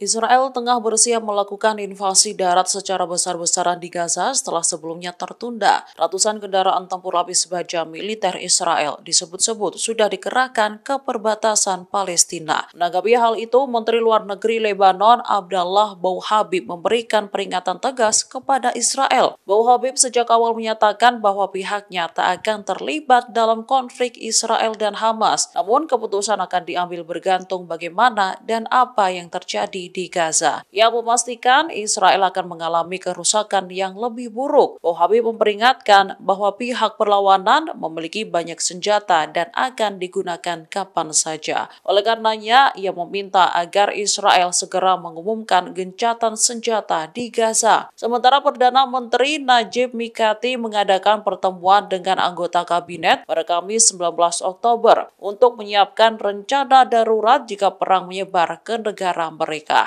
Israel tengah bersiap melakukan invasi darat secara besar-besaran di Gaza setelah sebelumnya tertunda. Ratusan kendaraan tempur lapis baja militer Israel disebut-sebut sudah dikerahkan ke perbatasan Palestina. Menanggapi hal itu, Menteri Luar Negeri Lebanon Abdullah Bouhabib memberikan peringatan tegas kepada Israel. Bouhabib sejak awal menyatakan bahwa pihaknya tak akan terlibat dalam konflik Israel dan Hamas. Namun keputusan akan diambil bergantung bagaimana dan apa yang terjadi di Gaza. Ia memastikan Israel akan mengalami kerusakan yang lebih buruk. Bohabi memperingatkan bahwa pihak perlawanan memiliki banyak senjata dan akan digunakan kapan saja. Oleh karenanya, ia meminta agar Israel segera mengumumkan gencatan senjata di Gaza. Sementara Perdana Menteri Najib Mikati mengadakan pertemuan dengan anggota kabinet pada Kamis 19 Oktober untuk menyiapkan rencana darurat jika perang menyebar ke negara mereka.